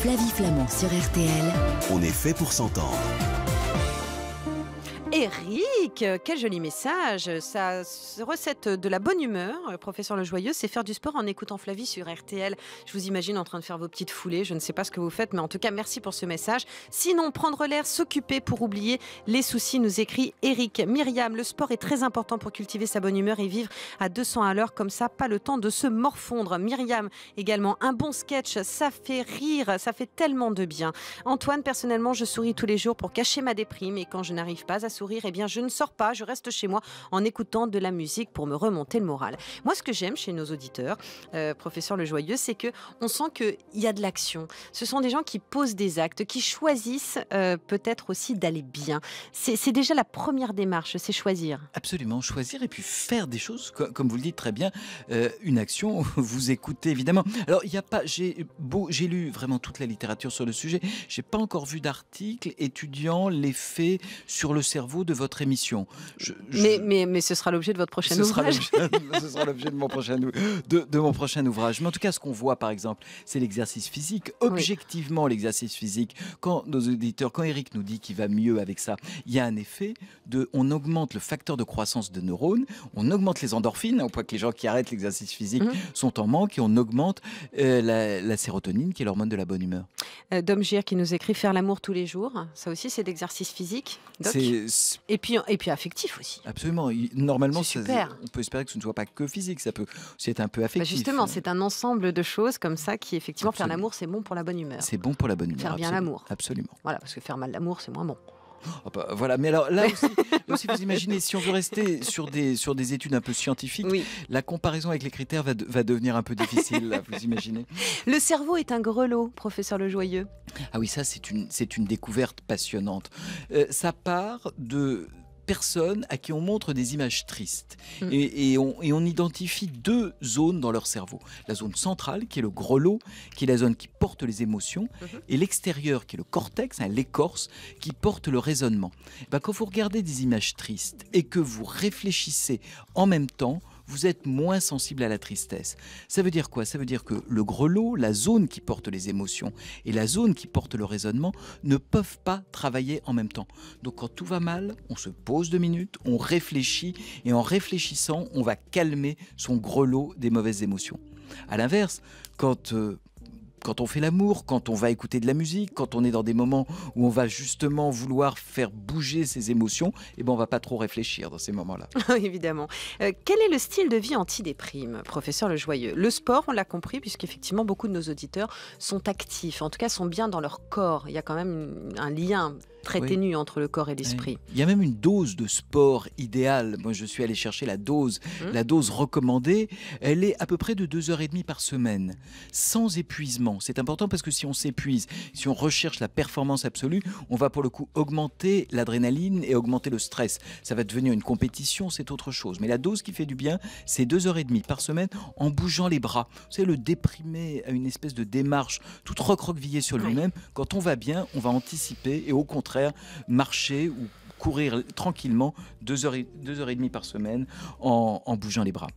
Flavie Flamand sur RTL. On est fait pour s'entendre. Eric, quel joli message. ça recette de la bonne humeur, euh, professeur Le Joyeux, c'est faire du sport en écoutant Flavie sur RTL. Je vous imagine en train de faire vos petites foulées. Je ne sais pas ce que vous faites, mais en tout cas, merci pour ce message. Sinon, prendre l'air, s'occuper pour oublier les soucis, nous écrit Eric. Myriam, le sport est très important pour cultiver sa bonne humeur et vivre à 200 à l'heure. Comme ça, pas le temps de se morfondre. Myriam, également, un bon sketch, ça fait rire, ça fait tellement de bien. Antoine, personnellement, je souris tous les jours pour cacher ma déprime et quand je n'arrive pas à sourire, eh bien je ne sors pas, je reste chez moi en écoutant de la musique pour me remonter le moral. Moi, ce que j'aime chez nos auditeurs, euh, professeur Le Joyeux, c'est que on sent qu'il y a de l'action. Ce sont des gens qui posent des actes, qui choisissent euh, peut-être aussi d'aller bien. C'est déjà la première démarche, c'est choisir. Absolument, choisir et puis faire des choses, comme vous le dites très bien, euh, une action. Vous écoutez évidemment. Alors, il n'y a pas, j'ai j'ai lu vraiment toute la littérature sur le sujet. J'ai pas encore vu d'article étudiant l'effet sur le cerveau vous de votre émission. Mais, mais, mais, ce sera l'objet de votre prochain ouvrage. ce sera l'objet de, mon prochain, de, mon prochain ouvrage. Mais en tout cas, ce qu'on voit, par exemple, c'est l'exercice physique. Objectivement, l'exercice physique, quand nos auditeurs, quand Eric nous dit qu'il va mieux avec ça, il y a un effet de, on augmente le facteur de croissance de neurones, on augmente les endorphines, au point que les gens qui arrêtent l'exercice physique mhm. sont en manque, et on augmente euh, la, sérotonine, qui est l'hormone de la bonne humeur. Domgir euh, Dom qui nous écrit faire l'amour tous les jours, ça aussi c'est d'exercice physique. Et puis, et puis affectif aussi. Absolument. Normalement, on peut espérer que ce ne soit pas que physique, ça peut, c'est un peu bah, affectif. justement, c'est un ensemble de choses comme ça qui, effectivement, faire l'amour, c'est bon pour la bonne humeur. C'est bon pour la bonne humeur. Faire bien l'amour. Absolument. Voilà, parce que faire mal l'amour, c'est moins bon. Ah bah, voilà, mais alors là aussi, vous imaginez, si on veut rester sur des, sur des études un peu scientifiques, la comparaison avec les critères va, devenir un peu difficile, vous imaginez. Le cerveau est un grelot, professeur Lejoyeux. Ah oui, ça c'est une, une découverte passionnante. Euh, ça part de, personnes à qui on montre des images tristes. Mm. Et, on, identifie deux zones dans leur cerveau. La zone centrale, qui est le grelot, qui est la zone qui porte les émotions, mm-hmm. et l'extérieur, qui est le cortex, hein, l'écorce, qui porte le raisonnement. Eh ben, quand vous regardez des images tristes et que vous réfléchissez en même temps, vous êtes moins sensible à la tristesse. Ça veut dire quoi Ça veut dire que le grelot, la zone qui porte les émotions et la zone qui porte le raisonnement ne peuvent pas travailler en même temps. Donc quand tout va mal, on se pose deux minutes, on réfléchit et en réfléchissant, on va calmer son grelot des mauvaises émotions. À l'inverse, quand euh, quand on fait l'amour, quand on va écouter de la musique, quand on est dans des moments où on va justement vouloir faire bouger ses émotions, et eh ben on va pas trop réfléchir dans ces moments-là. Évidemment. Euh, quel est le style de vie anti-déprime, professeur Le Joyeux Le sport, on l'a compris, puisqu'effectivement beaucoup de nos auditeurs sont actifs, en tout cas sont bien dans leur corps. Il y a quand même un lien très ténue entre le corps et l'esprit. Il y a même une dose de sport idéale. Moi, je suis allé chercher la dose, hum. la dose recommandée. Elle est à peu près de 2h30 par semaine, sans épuisement. C'est important parce que si on s'épuise, si on recherche la performance absolue, on va pour le coup augmenter l'adrénaline et augmenter le stress. Ça va devenir une compétition, c'est autre chose. Mais la dose qui fait du bien, c'est 2h30 par semaine en bougeant les bras. Vous le déprimer à une espèce de démarche, tout recroquevillée sur lui-même. Quand on va bien, on va anticiper et au contraire, contraire, marcher ou courir tranquillement deux heures et, deux heures et demie par semaine en, en bougeant les bras.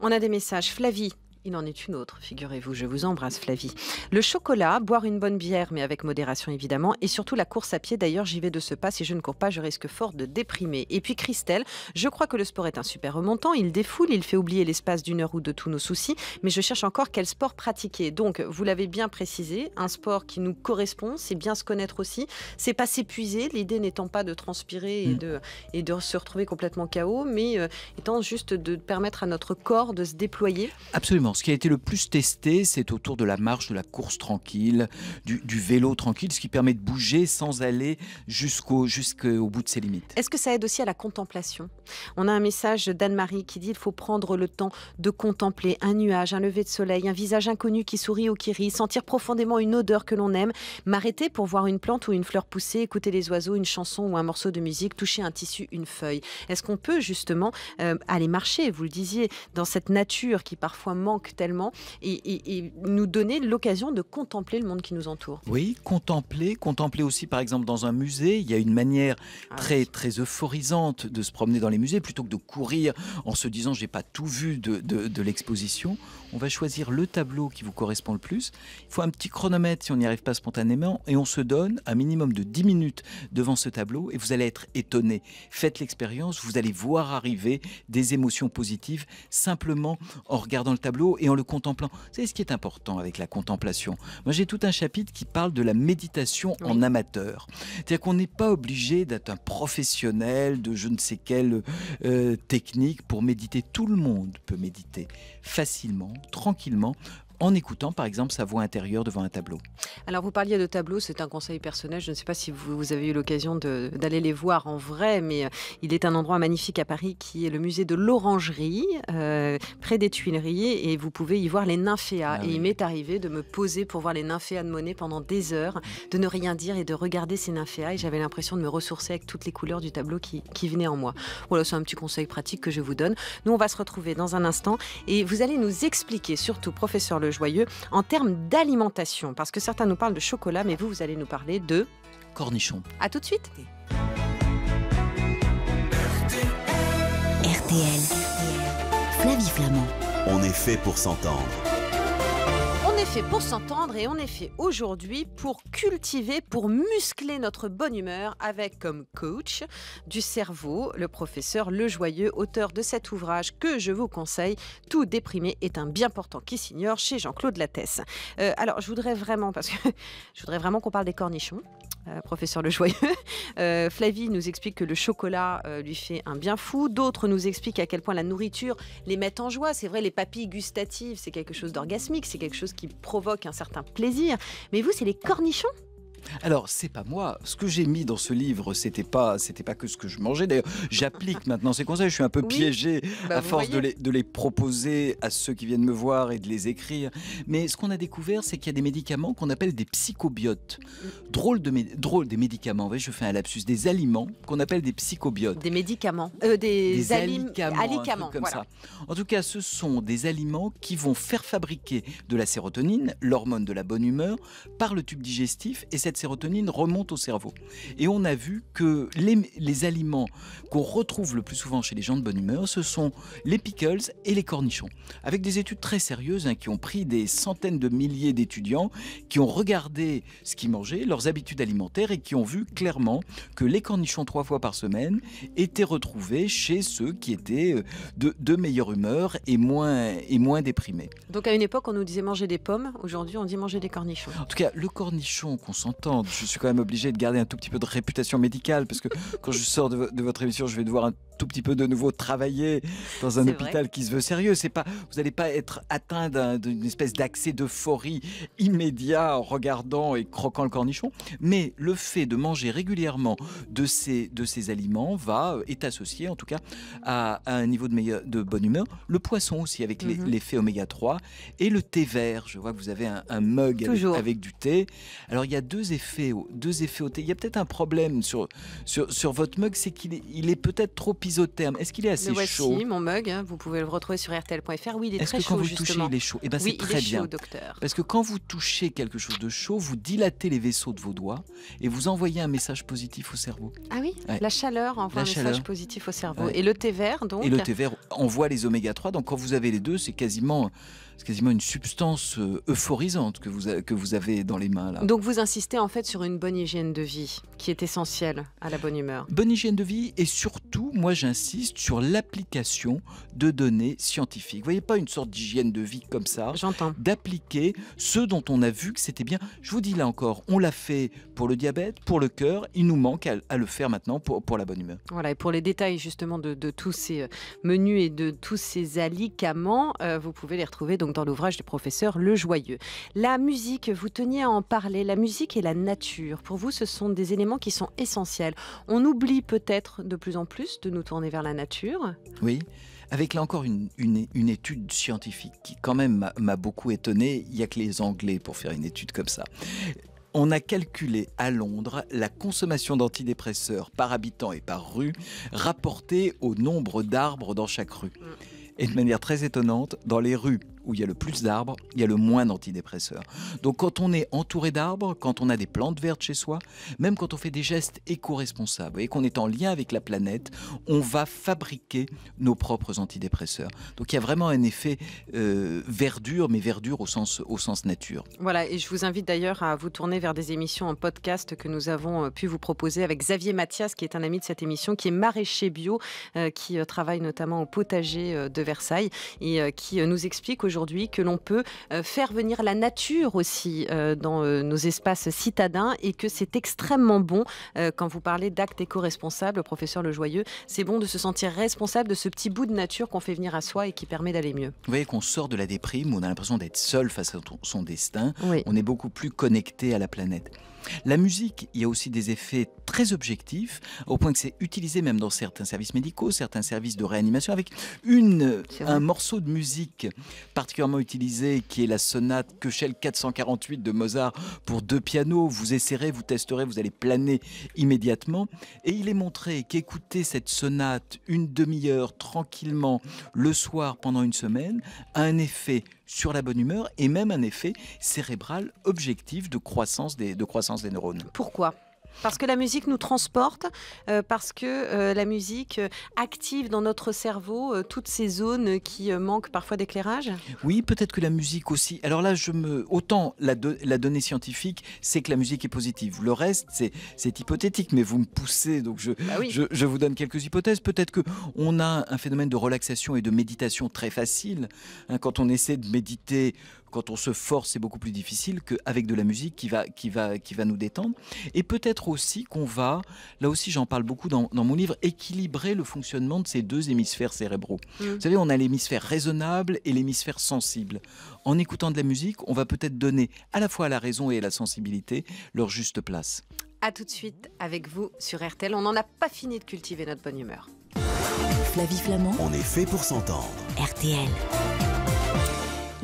On a des messages. Flavie il en est une autre, figurez-vous. Je vous embrasse, Flavie. Le chocolat, boire une bonne bière, mais avec modération évidemment, et surtout la course à pied. D'ailleurs, j'y vais de ce pas. Si je ne cours pas, je risque fort de déprimer. Et puis, Christelle, je crois que le sport est un super remontant. Il défoule, il fait oublier l'espace d'une heure ou de tous nos soucis, mais je cherche encore quel sport pratiquer. Donc, vous l'avez bien précisé, un sport qui nous correspond, c'est bien se connaître aussi. C'est pas s'épuiser, l'idée n'étant pas de transpirer et mm. de, se retrouver complètement KO, mais euh, étant juste de permettre à notre corps de se déployer. Absolument ce qui a été le plus testé, c'est autour de la marche, de la course tranquille, du, vélo tranquille, ce qui permet de bouger sans aller jusqu'au jusqu'au bout de ses limites. Est-ce que ça aide aussi à la contemplation On a un message d'Anne-Marie qui dit il faut prendre le temps de contempler un nuage, un lever de soleil, un visage inconnu qui sourit ou qui rit, sentir profondément une odeur que l'on aime, m'arrêter pour voir une plante ou une fleur pousser, écouter les oiseaux, une chanson ou un morceau de musique, toucher un tissu, une feuille. Est-ce qu'on peut justement euh, aller marcher, vous le disiez, dans cette nature qui parfois manque tellement et, nous donner l'occasion de contempler le monde qui nous entoure. Oui, contempler, contempler aussi par exemple dans un musée, il y a une manière ah très très euphorisante de se promener dans les musées plutôt que de courir en se disant j'ai pas tout vu de, de l'exposition on va choisir le tableau qui vous correspond le plus. Il faut un petit chronomètre si on n'y arrive pas spontanément et on se donne un minimum de 10 minutes devant ce tableau et vous allez être étonné. Faites l'expérience, vous allez voir arriver des émotions positives simplement en regardant le tableau et en le contemplant. C'est ce qui est important avec la contemplation. Moi j'ai tout un chapitre qui parle de la méditation en amateur. C'est-à-dire qu'on n'est pas obligé d'être un professionnel de je ne sais quelle euh, technique pour méditer. Tout le monde peut méditer facilement tranquillement en écoutant par exemple sa voix intérieure devant un tableau. Alors vous parliez de tableaux, c'est un conseil personnel, je ne sais pas si vous, avez eu l'occasion d'aller les voir en vrai, mais euh, il est un endroit magnifique à Paris qui est le musée de l'Orangerie, euh, près des Tuileries, et vous pouvez y voir les nymphéas. Ah et il m'est arrivé de me poser pour voir les nymphéas de Monet pendant des heures, de ne rien dire et de regarder ces nymphéas, et j'avais l'impression de me ressourcer avec toutes les couleurs du tableau qui, qui venaient en moi. Voilà, c'est un petit conseil pratique que je vous donne. Nous, on va se retrouver dans un instant, et vous allez nous expliquer, surtout, professeur Le joyeux en termes d'alimentation Parce que certains nous parlent de chocolat, mais vous, vous allez nous parler de... Cornichons. À tout de suite. RTL. Flavie Flamand. On est fait pour s'entendre fait pour s'entendre et on est fait aujourd'hui pour cultiver, pour muscler notre bonne humeur avec comme coach du cerveau le professeur Le Joyeux, auteur de cet ouvrage que je vous conseille, Tout déprimé est un bien portant qui s'ignore chez Jean-Claude Lattès. Euh, alors je voudrais vraiment, parce que je voudrais vraiment qu'on parle des cornichons. Euh, professeur Le Joyeux. Euh, Flavie nous explique que le chocolat euh, lui fait un bien fou. D'autres nous expliquent à quel point la nourriture les met en joie. C'est vrai, les papilles gustatives, c'est quelque chose d'orgasmique, c'est quelque chose qui provoque un certain plaisir. Mais vous, c'est les cornichons alors, c'est pas moi. Ce que j'ai mis dans ce livre, c'était pas, c'était pas que ce que je mangeais. D'ailleurs, j'applique maintenant ces conseils. Je suis un peu piégé bah, à force de les, proposer à ceux qui viennent me voir et de les écrire. Mais ce qu'on a découvert, c'est qu'il y a des médicaments qu'on appelle des psychobiotes. Mm. Drôle de, drôle des médicaments. Je fais un lapsus. Des aliments qu'on appelle des psychobiotes. Des médicaments. Euh, des, aliments. comme ça. En tout cas, ce sont des aliments qui vont faire fabriquer de la sérotonine, l'hormone de la bonne humeur, par le tube digestif. Et cette sérotonine remonte au cerveau. Et on a vu que les, aliments qu'on retrouve le plus souvent chez les gens de bonne humeur, ce sont les pickles et les cornichons. Avec des études très sérieuses hein, qui ont pris des centaines de milliers d'étudiants, qui ont regardé ce qu'ils mangeaient, leurs habitudes alimentaires et qui ont vu clairement que les cornichons trois fois par semaine étaient retrouvés chez ceux qui étaient euh, de, de meilleure humeur et moins, et moins déprimés. Donc à une époque, on nous disait manger des pommes. Aujourd'hui, on dit manger des cornichons. En tout cas, le cornichon qu'on sent. Je suis quand même obligé de garder un tout petit peu de réputation médicale parce que quand je sors de, de votre émission, je vais devoir un tout petit peu de nouveau travailler dans un hôpital qui se veut sérieux. C'est pas, vous n'allez pas être atteint d'une espèce d'accès d'euphorie immédiat en regardant et croquant le cornichon. Mais le fait de manger régulièrement de ces, de ces aliments va, euh, est associé en tout cas à, un niveau de, meilleur, de bonne humeur. Le poisson aussi avec l'effet mhm. oméga 3 et le thé vert. Je vois que vous avez un, mug avec, du thé. Alors il y a deux effets, deux effets au thé. Il y a peut-être un problème sur, sur, sur votre mug, c'est qu'il est, il est peut-être trop est-ce qu'il est assez le voici, chaud mon mug, hein, vous pouvez le retrouver sur rtl.fr. Eh ben, oui, il est, très chaud. Est-ce que quand vous touchez, il est chaud oui, c'est très bien. Chaud, docteur. Parce que quand vous touchez quelque chose de chaud, vous dilatez les vaisseaux de vos doigts et vous envoyez un message positif au cerveau. Ah oui La chaleur envoie un message positif au cerveau. Et le thé vert, donc Et le thé vert envoie les oméga 3. Donc quand vous avez les deux, c'est quasiment c'est quasiment une substance euh, euphorisante que vous, que vous avez dans les mains là. Donc vous insistez en fait sur une bonne hygiène de vie qui est essentielle à la bonne humeur. Bonne hygiène de vie et surtout, moi j'insiste sur l'application de données scientifiques. Vous voyez pas une sorte d'hygiène de vie comme ça. J'entends. D'appliquer ce dont on a vu que c'était bien. Je vous dis là encore, on l'a fait pour le diabète, pour le cœur. Il nous manque à, le faire maintenant pour, pour, la bonne humeur. Voilà, et pour les détails justement de, tous ces euh, menus et de tous ces alicaments, euh, vous pouvez les retrouver dans dans l'ouvrage du professeur Le Joyeux. La musique, vous teniez à en parler, la musique et la nature, pour vous, ce sont des éléments qui sont essentiels. On oublie peut-être de plus en plus de nous tourner vers la nature. Oui avec là encore une, une, une, étude scientifique qui quand même m'a beaucoup étonné. Il n'y a que les Anglais pour faire une étude comme ça. On a calculé à Londres la consommation d'antidépresseurs par habitant et par rue rapportée au nombre d'arbres dans chaque rue. Mm. Et de manière très étonnante, dans les rues où il y a le plus d'arbres, il y a le moins d'antidépresseurs. Donc quand on est entouré d'arbres, quand on a des plantes vertes chez soi, même quand on fait des gestes éco-responsables et qu'on est en lien avec la planète, on va fabriquer nos propres antidépresseurs. Donc il y a vraiment un effet euh, verdure, mais verdure au sens, au sens nature. Voilà, et je vous invite d'ailleurs à vous tourner vers des émissions en podcast que nous avons euh, pu vous proposer avec Xavier Mathias, qui est un ami de cette émission, qui est maraîcher bio, euh, qui travaille notamment au potager de Versailles et qui nous explique aujourd'hui aujourd'hui que l'on peut euh, faire venir la nature aussi euh, dans euh, nos espaces citadins et que c'est extrêmement bon quand vous parlez d'actes éco-responsables, professeur Lejoyeux, c'est bon de se sentir responsable de ce petit bout de nature qu'on fait venir à soi et qui permet d'aller mieux. Vous voyez qu'on sort de la déprime, on a l'impression d'être seul face à son destin, on est beaucoup plus connecté à la planète. La musique, il y a aussi des effets très objectifs, au point que c'est utilisé même dans certains services médicaux, certains services de réanimation, avec un morceau de musique particulièrement utilisé qui est la sonate Köchel 448 de Mozart pour deux pianos. Vous essaierez, vous testerez, vous allez planer immédiatement. Et il est montré qu'écouter cette sonate une demi-heure tranquillement le soir pendant une semaine a un effet sur la bonne humeur et même un effet cérébral objectif de croissance des, de croissance des neurones. Pourquoi parce que la musique nous transporte, euh, parce que euh, la musique euh, active dans notre cerveau toutes ces zones qui manquent parfois d'éclairage Oui, peut-être que la musique aussi. Alors là, je me... autant la, la donnée scientifique, c'est que la musique est positive. Le reste, c'est hypothétique, mais vous me poussez, donc je, bah je, vous donne quelques hypothèses. Peut-être qu'on a un phénomène de relaxation et de méditation très facile. Hein, quand on essaie de méditer quand on se force, c'est beaucoup plus difficile qu'avec de la musique qui va, qui va, qui va nous détendre. Et peut-être aussi qu'on va, là aussi j'en parle beaucoup dans, mon livre, équilibrer le fonctionnement de ces deux hémisphères cérébraux. Mm. Vous savez, on a l'hémisphère raisonnable et l'hémisphère sensible. En écoutant de la musique, on va peut-être donner à la fois à la raison et à la sensibilité leur juste place. A tout de suite avec vous sur RTL. On n'en a pas fini de cultiver notre bonne humeur. vie Flamand. On est fait pour s'entendre. RTL.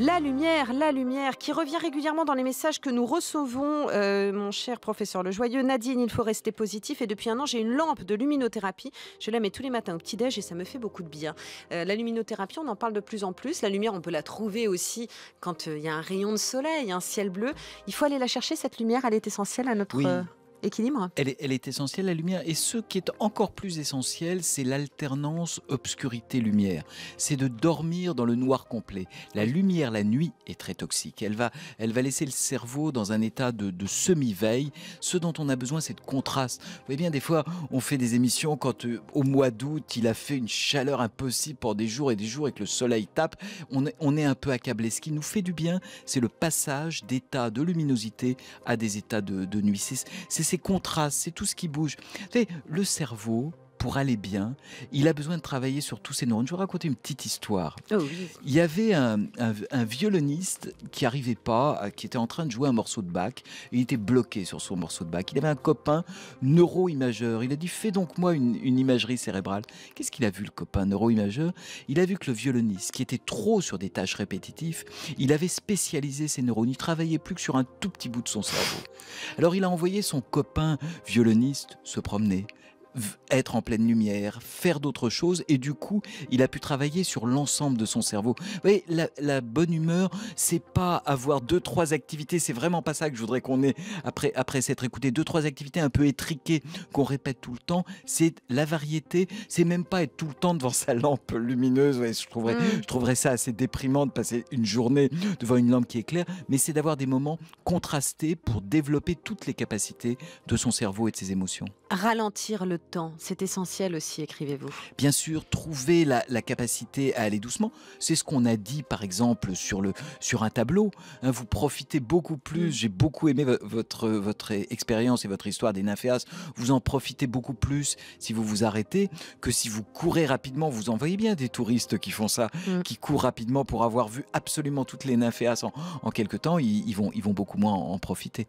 La lumière, la lumière, qui revient régulièrement dans les messages que nous recevons, euh, mon cher professeur le joyeux Nadine, il faut rester positif. Et depuis un an, j'ai une lampe de luminothérapie. Je la mets tous les matins au petit-déj et ça me fait beaucoup de bien. Euh, la luminothérapie, on en parle de plus en plus. La lumière, on peut la trouver aussi quand euh, il y a un rayon de soleil, un ciel bleu. Il faut aller la chercher, cette lumière. Elle est essentielle à notre équilibre. Elle est, essentielle, la lumière. Et ce qui est encore plus essentiel, c'est l'alternance obscurité-lumière. C'est de dormir dans le noir complet. La lumière, la nuit, est très toxique. Elle va, elle va laisser le cerveau dans un état de, semi-veille. Ce dont on a besoin, c'est de contraste. Vous voyez bien, des fois, on fait des émissions quand euh, au mois d'août, il a fait une chaleur impossible pendant des jours et des jours et que le soleil tape. On est, on est un peu accablé. Ce qui nous fait du bien, c'est le passage d'états de luminosité à des états de, de nuit. C'est ces contrastes, c'est tout ce qui bouge. C'est le cerveau, pour aller bien, il a besoin de travailler sur tous ses neurones. Je vais raconter une petite histoire. Oh il y avait un, violoniste qui arrivait pas, euh, qui était en train de jouer un morceau de bac il était bloqué sur son morceau de bac Il avait un copain neuro-imageur. Il a dit Fais donc moi une, imagerie cérébrale. Qu'est-ce qu'il a vu, le copain neuro-imageur Il a vu que le violoniste, qui était trop sur des tâches répétitives, il avait spécialisé ses neurones. Il travaillait plus que sur un tout petit bout de son cerveau. Alors il a envoyé son copain violoniste se promener être en pleine lumière, faire d'autres choses, et du coup, il a pu travailler sur l'ensemble de son cerveau. Vous voyez, la, bonne humeur, c'est pas avoir deux, trois activités, c'est vraiment pas ça que je voudrais qu'on ait après, après s'être écouté. Deux, trois activités un peu étriquées qu'on répète tout le temps, c'est la variété, c'est même pas être tout le temps devant sa lampe lumineuse. je, trouverais, mm. je trouverais ça assez déprimant de passer une journée devant une lampe qui éclaire, mais c'est d'avoir des moments contrastés pour développer toutes les capacités de son cerveau et de ses émotions. Ralentir le c'est essentiel aussi, écrivez-vous. Bien sûr, trouver la, capacité à aller doucement, c'est ce qu'on a dit par exemple sur, le, sur un tableau. Hein, vous profitez beaucoup plus, mm. j'ai beaucoup aimé votre, votre expérience et votre histoire des nymphéas, vous en profitez beaucoup plus si vous vous arrêtez que si vous courez rapidement. Vous en voyez bien des touristes qui font ça, mm. qui courent rapidement pour avoir vu absolument toutes les nymphéas en, en quelques temps, ils, vont, ils vont beaucoup moins en profiter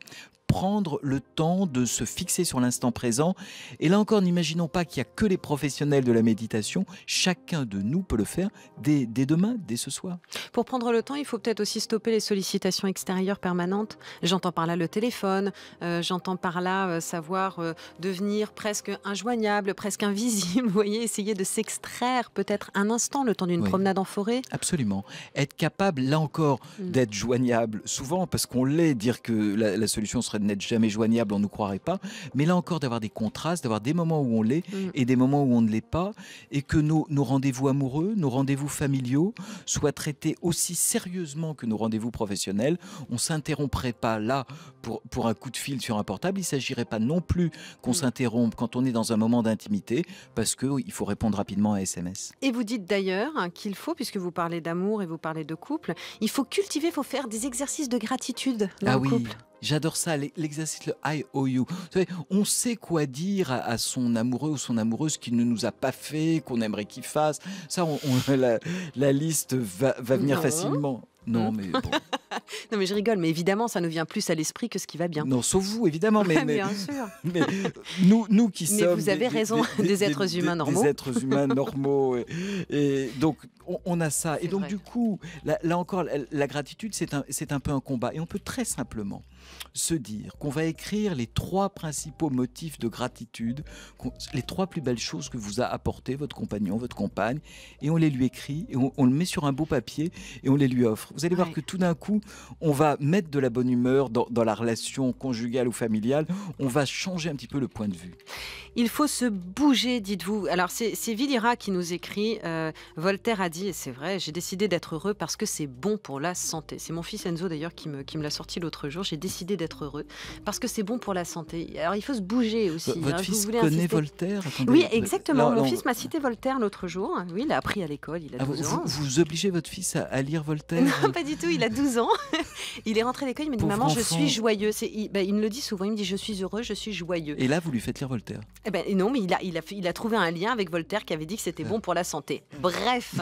prendre le temps de se fixer sur l'instant présent. Et là encore, n'imaginons pas qu'il n'y a que les professionnels de la méditation. Chacun de nous peut le faire dès, demain, dès ce soir. Pour prendre le temps, il faut peut-être aussi stopper les sollicitations extérieures permanentes. J'entends par là le téléphone, euh, j'entends par là euh, savoir euh, devenir presque injoignable, presque invisible. Vous voyez, essayer de s'extraire peut-être un instant le temps d'une promenade en forêt. Absolument. Être capable, là encore, mm. d'être joignable souvent, parce qu'on l'est, dire que la, la solution serait n'être jamais joignable, on ne nous croirait pas. Mais là encore, d'avoir des contrastes, d'avoir des moments où on l'est mm. et des moments où on ne l'est pas, et que nos, rendez-vous amoureux, nos rendez-vous familiaux soient traités aussi sérieusement que nos rendez-vous professionnels. On s'interromprait pas là pour, pour un coup de fil sur un portable. Il ne s'agirait pas non plus qu'on mm. s'interrompe quand on est dans un moment d'intimité, parce qu'il faut répondre rapidement à SMS. Et vous dites d'ailleurs hein, qu'il faut, puisque vous parlez d'amour et vous parlez de couple, il faut cultiver, il faut faire des exercices de gratitude dans ah oui. couple. J'adore ça, l'exercice, le I O you. on sait quoi dire à, son amoureux ou son amoureuse qui ne nous a pas fait, qu'on aimerait qu'il fasse. Ça, la, liste va, venir facilement. Non, hein mais non, mais je rigole, mais évidemment, ça nous vient plus à l'esprit que ce qui va bien. Non, sauf vous, évidemment, mais. mais bien sûr. Mais nous, nous qui vous avez raison, des, êtres humains normaux. Des êtres humains normaux. Et, donc, on, a ça. Et donc, du coup, là, encore, la, gratitude, c'est un, un peu un combat. Et on peut très simplement se dire qu'on va écrire les trois principaux motifs de gratitude, les trois plus belles choses que vous a apporté votre compagnon, votre compagne, et on les lui écrit, et on le met sur un beau papier, et on les lui offre. Vous allez voir que tout d'un coup, on va mettre de la bonne humeur dans, la relation conjugale ou familiale. On va changer un petit peu le point de vue. Il faut se bouger, dites-vous. Alors, c'est Villira qui nous écrit euh, Voltaire a dit, et c'est vrai, j'ai décidé d'être heureux parce que c'est bon pour la santé. C'est mon fils Enzo d'ailleurs qui me, l'a sorti l'autre jour. J'ai décidé d'être heureux parce que c'est bon pour la santé. Alors, il faut se bouger aussi. Hein, votre fils connaît Voltaire Oui, exactement. mon fils m'a cité Voltaire l'autre jour. Oui, il a appris à l'école. Il ah, vous, obligez votre fils à lire Voltaire Ah, pas du tout. Il a 12 ans. Il est rentré à l'école. Il m'a dit Maman, je suis joyeux. Il, bah, il, me le dit souvent. Il me dit Je suis heureux, je suis joyeux. Et là, vous lui faites lire Voltaire eh ben, Non, mais il a, il, a, il a trouvé un lien avec Voltaire qui avait dit que c'était bon pour la santé. Bref.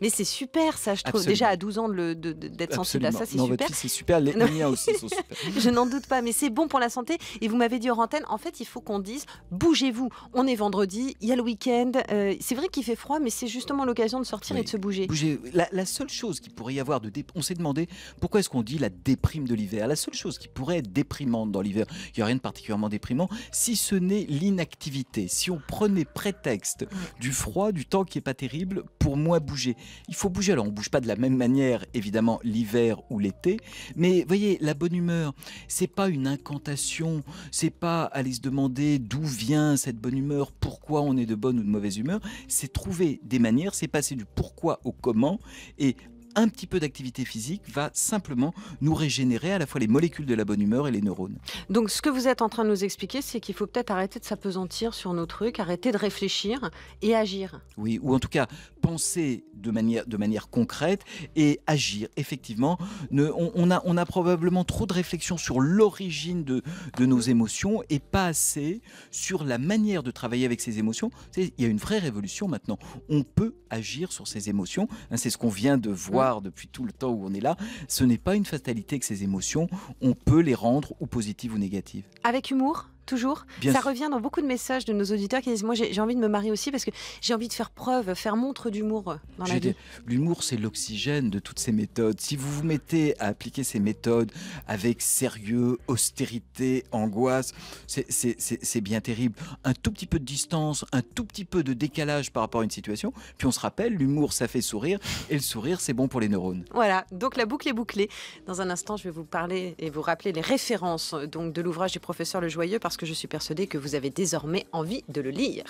mais c'est super, ça, je trouve. Déjà à 12 ans, d'être sensible à ça, c'est super. C'est super. Les aussi sont super. je n'en doute pas, mais c'est bon pour la santé. Et vous m'avez dit hors antenne En fait, il faut qu'on dise Bougez-vous. On est vendredi, il y a le week-end. Euh, c'est vrai qu'il fait froid, mais c'est justement l'occasion de sortir et de se bouger. La, seule chose qui pourrait y avoir de on s'est demandé pourquoi est-ce qu'on dit la déprime de l'hiver. La seule chose qui pourrait être déprimante dans l'hiver, il n'y a rien de particulièrement déprimant, si ce n'est l'inactivité. Si on prenait prétexte mm. du froid, du temps qui n'est pas terrible, pour moi bouger. Il faut bouger. Alors on ne bouge pas de la même manière, évidemment, l'hiver ou l'été. Mais voyez, la bonne humeur, c'est pas une incantation, c'est pas aller se demander d'où vient cette bonne humeur, pourquoi on est de bonne ou de mauvaise humeur, c'est trouver des manières, c'est passer du pourquoi au comment et un petit peu d'activité physique va simplement nous régénérer à la fois les molécules de la bonne humeur et les neurones. Donc ce que vous êtes en train de nous expliquer, c'est qu'il faut peut-être arrêter de s'apesantir sur nos trucs, arrêter de réfléchir et agir. Oui, ou en tout cas penser de manière, de manière concrète et agir. Effectivement, on, a, on a probablement trop de réflexion sur l'origine de, de nos émotions et pas assez sur la manière de travailler avec ces émotions. Il y a une vraie révolution maintenant. On peut agir sur ces émotions. Hein, c'est ce qu'on vient de voir depuis tout le temps où on est là, ce n'est pas une fatalité que ces émotions, on peut les rendre ou positives ou négatives. Avec humour toujours. Bien ça revient dans beaucoup de messages de nos auditeurs qui disent Moi, j'ai envie de me marier aussi parce que j'ai envie de faire preuve, faire montre d'humour euh, dans la vie. L'humour, c'est l'oxygène de toutes ces méthodes. Si vous vous mettez à appliquer ces méthodes avec sérieux, austérité, angoisse, c'est bien terrible. Un tout petit peu de distance, un tout petit peu de décalage par rapport à une situation, puis on se rappelle l'humour, ça fait sourire, et le sourire, c'est bon pour les neurones. Voilà, donc la boucle est bouclée. Dans un instant, je vais vous parler et vous rappeler les références euh, donc de l'ouvrage du professeur Le Joyeux parce que je suis persuadée que vous avez désormais envie de le lire.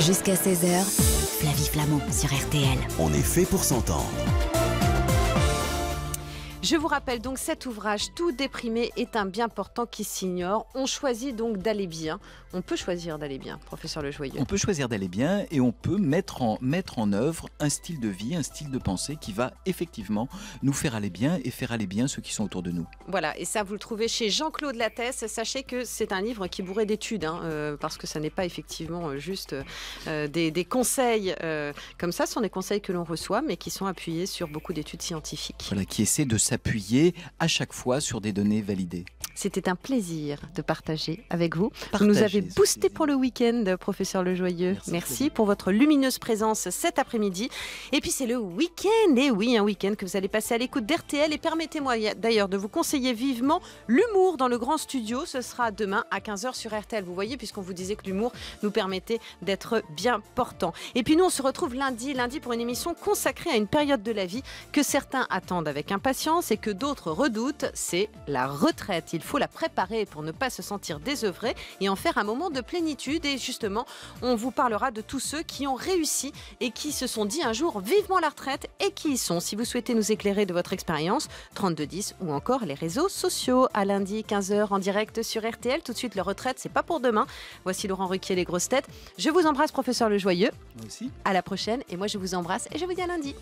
Jusqu'à 16h, Flavie Flamand sur RTL. On est fait pour s'entendre. Je vous rappelle donc cet ouvrage, Tout déprimé est un bien portant qui s'ignore. On choisit donc d'aller bien. On peut choisir d'aller bien, professeur le Lejoyeux. On peut choisir d'aller bien et on peut mettre en, mettre en œuvre un style de vie, un style de pensée qui va effectivement nous faire aller bien et faire aller bien ceux qui sont autour de nous. Voilà, et ça vous le trouvez chez Jean-Claude Lattès. Sachez que c'est un livre qui bourrait d'études, hein, euh, parce que ça n'est pas effectivement euh, juste euh, des, conseils comme ça, ce sont des conseils que l'on reçoit, mais qui sont appuyés sur beaucoup d'études scientifiques. Voilà, qui essaient de appuyer à chaque fois sur des données validées c'était un plaisir de partager avec vous. vous nous avez boosté pour le week-end, professeur Lejoyeux. Merci, Merci pour votre lumineuse présence cet après-midi. Et puis c'est le week-end, et oui, un week-end que vous allez passer à l'écoute d'RTL. Et permettez-moi d'ailleurs de vous conseiller vivement l'humour dans le grand studio. Ce sera demain à 15h sur RTL. Vous voyez, puisqu'on vous disait que l'humour nous permettait d'être bien portant. Et puis nous, on se retrouve lundi, lundi pour une émission consacrée à une période de la vie que certains attendent avec impatience et que d'autres redoutent, c'est la retraite faut la préparer pour ne pas se sentir désœuvré et en faire un moment de plénitude. Et justement, on vous parlera de tous ceux qui ont réussi et qui se sont dit un jour vivement la retraite et qui y sont. Si vous souhaitez nous éclairer de votre expérience, 3210 ou encore les réseaux sociaux. À lundi, 15h en direct sur RTL. Tout de suite, la retraite, c'est pas pour demain. Voici Laurent Ruquier, les grosses têtes. Je vous embrasse, professeur Le Joyeux. Moi aussi. À la prochaine. Et moi, je vous embrasse et je vous dis à lundi.